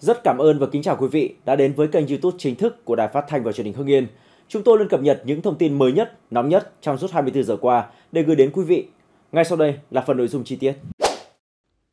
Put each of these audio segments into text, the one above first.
Rất cảm ơn và kính chào quý vị đã đến với kênh YouTube chính thức của Đài Phát thanh và Truyền hình Hưng Yên. Chúng tôi luôn cập nhật những thông tin mới nhất, nóng nhất trong suốt 24 giờ qua để gửi đến quý vị. Ngay sau đây là phần nội dung chi tiết.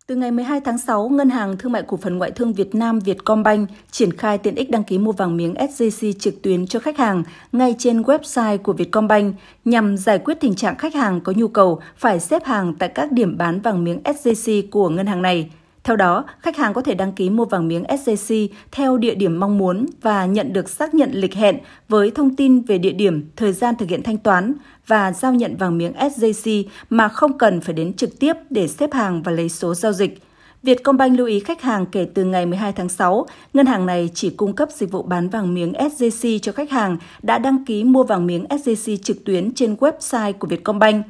Từ ngày 12 tháng 6, Ngân hàng Thương mại Cổ phần Ngoại thương Việt Nam Vietcombank triển khai tiện ích đăng ký mua vàng miếng SJC trực tuyến cho khách hàng ngay trên website của Vietcombank nhằm giải quyết tình trạng khách hàng có nhu cầu phải xếp hàng tại các điểm bán vàng miếng SJC của ngân hàng này – theo đó, khách hàng có thể đăng ký mua vàng miếng SJC theo địa điểm mong muốn và nhận được xác nhận lịch hẹn với thông tin về địa điểm, thời gian thực hiện thanh toán và giao nhận vàng miếng SJC mà không cần phải đến trực tiếp để xếp hàng và lấy số giao dịch. Vietcombank lưu ý khách hàng kể từ ngày 12 tháng 6, ngân hàng này chỉ cung cấp dịch vụ bán vàng miếng SJC cho khách hàng đã đăng ký mua vàng miếng SJC trực tuyến trên website của Vietcombank.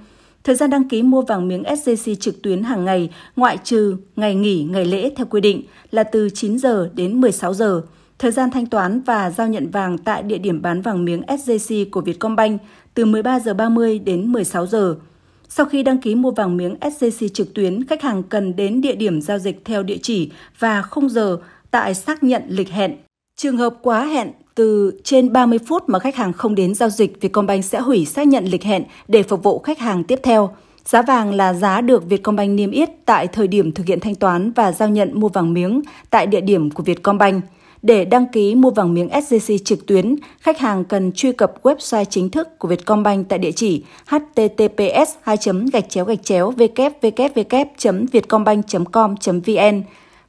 Thời gian đăng ký mua vàng miếng SJC trực tuyến hàng ngày, ngoại trừ ngày nghỉ, ngày lễ theo quy định là từ 9 giờ đến 16 giờ. Thời gian thanh toán và giao nhận vàng tại địa điểm bán vàng miếng SJC của Vietcombank từ 13 giờ 30 đến 16 giờ. Sau khi đăng ký mua vàng miếng SJC trực tuyến, khách hàng cần đến địa điểm giao dịch theo địa chỉ và khung giờ tại xác nhận lịch hẹn Trường hợp quá hẹn từ trên 30 phút mà khách hàng không đến giao dịch, Vietcombank sẽ hủy xác nhận lịch hẹn để phục vụ khách hàng tiếp theo. Giá vàng là giá được Vietcombank niêm yết tại thời điểm thực hiện thanh toán và giao nhận mua vàng miếng tại địa điểm của Vietcombank. Để đăng ký mua vàng miếng SJC trực tuyến, khách hàng cần truy cập website chính thức của Vietcombank tại địa chỉ https 2 gạch chéo gạch chéo www vietcombank com vn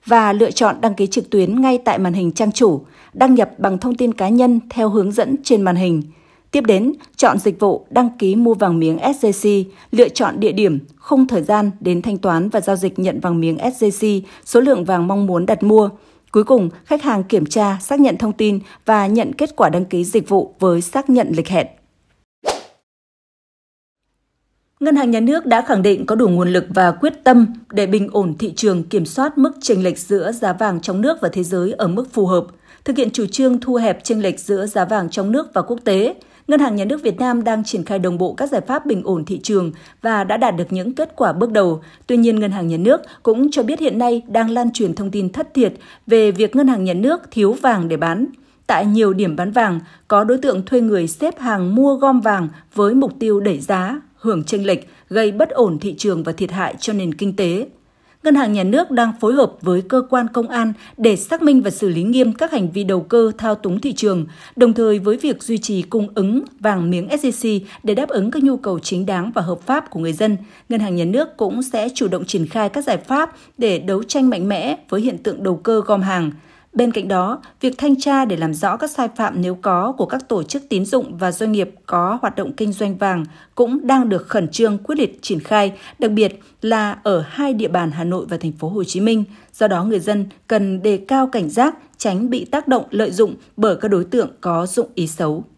và lựa chọn đăng ký trực tuyến ngay tại màn hình trang chủ, đăng nhập bằng thông tin cá nhân theo hướng dẫn trên màn hình. Tiếp đến, chọn dịch vụ đăng ký mua vàng miếng SJC, lựa chọn địa điểm, không thời gian đến thanh toán và giao dịch nhận vàng miếng SJC, số lượng vàng mong muốn đặt mua. Cuối cùng, khách hàng kiểm tra, xác nhận thông tin và nhận kết quả đăng ký dịch vụ với xác nhận lịch hẹn. Ngân hàng nhà nước đã khẳng định có đủ nguồn lực và quyết tâm để bình ổn thị trường kiểm soát mức chênh lệch giữa giá vàng trong nước và thế giới ở mức phù hợp, thực hiện chủ trương thu hẹp chênh lệch giữa giá vàng trong nước và quốc tế. Ngân hàng Nhà nước Việt Nam đang triển khai đồng bộ các giải pháp bình ổn thị trường và đã đạt được những kết quả bước đầu. Tuy nhiên, Ngân hàng Nhà nước cũng cho biết hiện nay đang lan truyền thông tin thất thiệt về việc Ngân hàng Nhà nước thiếu vàng để bán. Tại nhiều điểm bán vàng, có đối tượng thuê người xếp hàng mua gom vàng với mục tiêu đẩy giá, hưởng chênh lệch gây bất ổn thị trường và thiệt hại cho nền kinh tế. Ngân hàng Nhà nước đang phối hợp với cơ quan công an để xác minh và xử lý nghiêm các hành vi đầu cơ thao túng thị trường, đồng thời với việc duy trì cung ứng vàng miếng SJC e để đáp ứng các nhu cầu chính đáng và hợp pháp của người dân. Ngân hàng Nhà nước cũng sẽ chủ động triển khai các giải pháp để đấu tranh mạnh mẽ với hiện tượng đầu cơ gom hàng, Bên cạnh đó, việc thanh tra để làm rõ các sai phạm nếu có của các tổ chức tín dụng và doanh nghiệp có hoạt động kinh doanh vàng cũng đang được khẩn trương quyết liệt triển khai, đặc biệt là ở hai địa bàn Hà Nội và thành phố Hồ Chí Minh. Do đó người dân cần đề cao cảnh giác, tránh bị tác động lợi dụng bởi các đối tượng có dụng ý xấu.